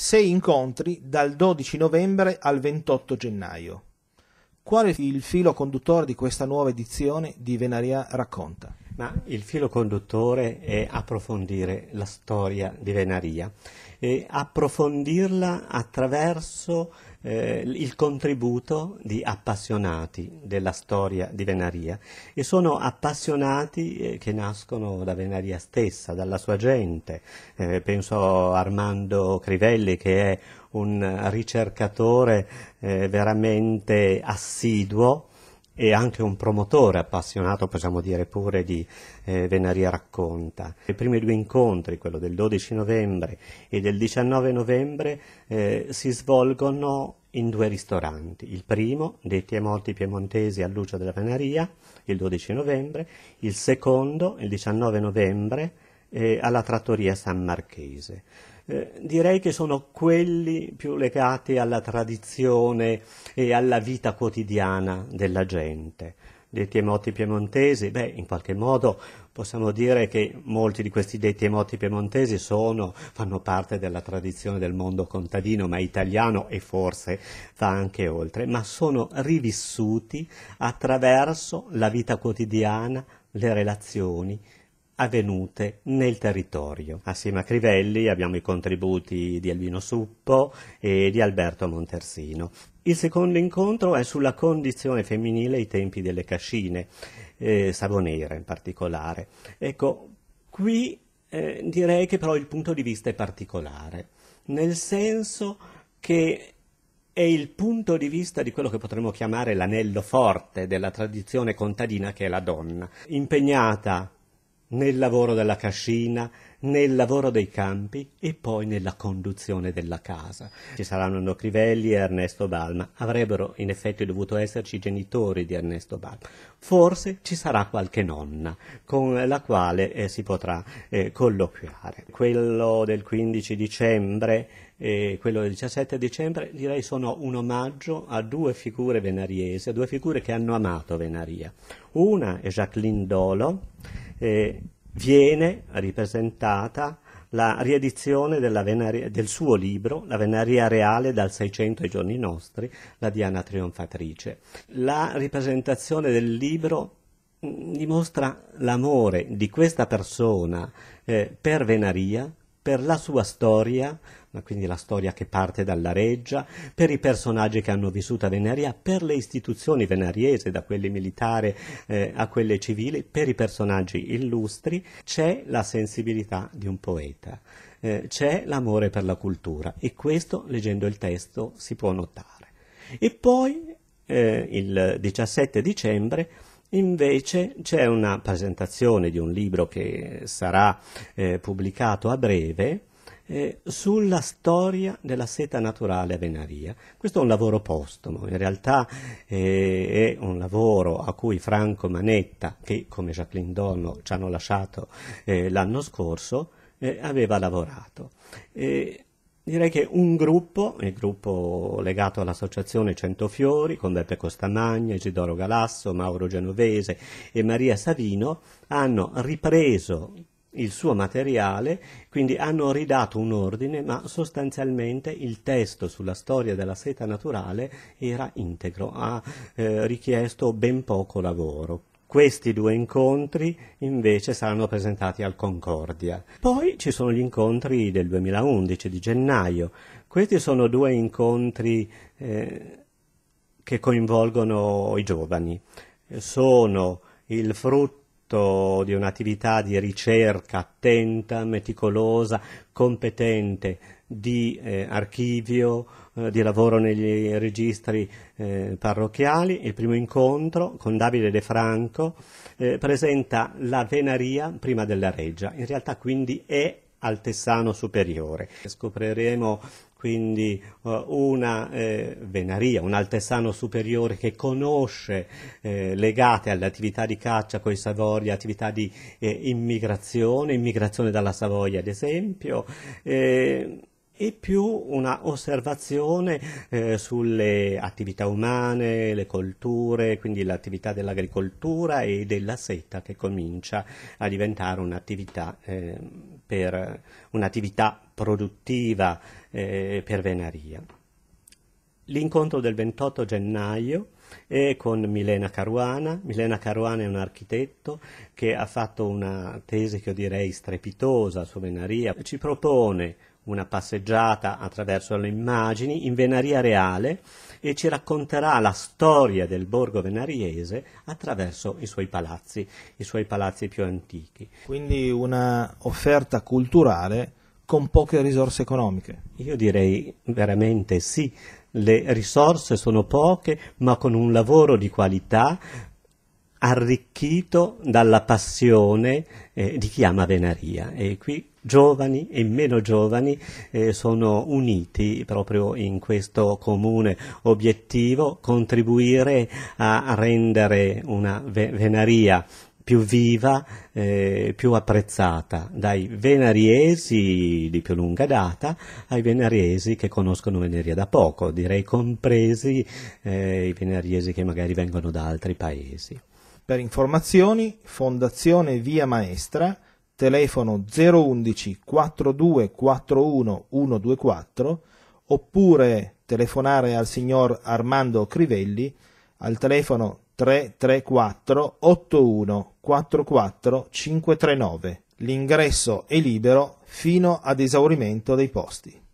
Sei incontri dal 12 novembre al 28 gennaio. Qual è il filo conduttore di questa nuova edizione di Venaria Racconta? Ma il filo conduttore è approfondire la storia di Venaria e approfondirla attraverso eh, il contributo di appassionati della storia di Venaria e sono appassionati eh, che nascono da Venaria stessa, dalla sua gente. Eh, penso a Armando Crivelli che è un ricercatore eh, veramente assiduo e anche un promotore appassionato, possiamo dire pure, di eh, Venaria Racconta. I primi due incontri, quello del 12 novembre e del 19 novembre, eh, si svolgono in due ristoranti. Il primo, detti ai morti piemontesi a Lucia della Venaria, il 12 novembre, il secondo, il 19 novembre, eh, alla Trattoria San Marchese. Eh, direi che sono quelli più legati alla tradizione e alla vita quotidiana della gente. Detti e moti piemontesi, beh, in qualche modo possiamo dire che molti di questi detti e moti piemontesi sono, fanno parte della tradizione del mondo contadino, ma italiano e forse va anche oltre, ma sono rivissuti attraverso la vita quotidiana, le relazioni, avvenute nel territorio. Assieme a Crivelli abbiamo i contributi di Albino Suppo e di Alberto Montersino. Il secondo incontro è sulla condizione femminile ai tempi delle cascine, eh, Sabonera in particolare. Ecco, qui eh, direi che però il punto di vista è particolare, nel senso che è il punto di vista di quello che potremmo chiamare l'anello forte della tradizione contadina che è la donna, impegnata nel lavoro della cascina, nel lavoro dei campi e poi nella conduzione della casa. Ci saranno Nocrivelli e Ernesto Balma. Avrebbero in effetti dovuto esserci i genitori di Ernesto Balma. Forse ci sarà qualche nonna con la quale eh, si potrà eh, colloquiare. Quello del 15 dicembre e eh, quello del 17 dicembre direi sono un omaggio a due figure venariesi, a due figure che hanno amato Venaria. Una è Jacqueline Dolo, eh, viene ripresentata la riedizione venaria, del suo libro La Venaria Reale dal 600 ai giorni nostri, la Diana Trionfatrice. La ripresentazione del libro mm, dimostra l'amore di questa persona eh, per Venaria, per la sua storia, quindi la storia che parte dalla Reggia, per i personaggi che hanno vissuto a Venaria, per le istituzioni venariese, da quelle militari eh, a quelle civili, per i personaggi illustri, c'è la sensibilità di un poeta, eh, c'è l'amore per la cultura e questo, leggendo il testo, si può notare. E poi, eh, il 17 dicembre, Invece c'è una presentazione di un libro che sarà eh, pubblicato a breve eh, sulla storia della seta naturale a Venaria. Questo è un lavoro postumo, in realtà eh, è un lavoro a cui Franco Manetta, che come Jacqueline Donno ci hanno lasciato eh, l'anno scorso, eh, aveva lavorato. E eh, Direi che un gruppo, il gruppo legato all'associazione Centofiori, Fiori, con Beppe Costamagna, Isidoro Galasso, Mauro Genovese e Maria Savino, hanno ripreso il suo materiale, quindi hanno ridato un ordine, ma sostanzialmente il testo sulla storia della seta naturale era integro, ha eh, richiesto ben poco lavoro. Questi due incontri invece saranno presentati al Concordia. Poi ci sono gli incontri del 2011, di gennaio. Questi sono due incontri eh, che coinvolgono i giovani. Sono il frutto frutto di un'attività di ricerca attenta, meticolosa, competente di eh, archivio, eh, di lavoro negli registri eh, parrocchiali. Il primo incontro con Davide De Franco eh, presenta la venaria prima della reggia. In realtà quindi è Altesano Superiore. Scopriremo quindi eh, una eh, venaria, un altesano superiore che conosce eh, legate all'attività di caccia con i Savoia, attività di eh, immigrazione, immigrazione dalla Savoia ad esempio, eh, e più una osservazione eh, sulle attività umane, le colture, quindi l'attività dell'agricoltura e della setta che comincia a diventare un'attività eh, per un'attività produttiva eh, per Venaria. L'incontro del 28 gennaio è con Milena Caruana. Milena Caruana è un architetto che ha fatto una tesi che io direi strepitosa su Venaria. Ci propone una passeggiata attraverso le immagini in Venaria Reale e ci racconterà la storia del borgo venariese attraverso i suoi palazzi, i suoi palazzi più antichi. Quindi una offerta culturale con poche risorse economiche. Io direi veramente sì, le risorse sono poche, ma con un lavoro di qualità arricchito dalla passione eh, di chi ama Venaria e qui giovani e meno giovani eh, sono uniti proprio in questo comune obiettivo, contribuire a rendere una venaria più viva, eh, più apprezzata dai venariesi di più lunga data ai venariesi che conoscono Veneria da poco, direi compresi eh, i venariesi che magari vengono da altri paesi. Per informazioni, Fondazione Via Maestra telefono 011 4241 124 oppure telefonare al signor Armando Crivelli al telefono 334 81 44 539. L'ingresso è libero fino ad esaurimento dei posti.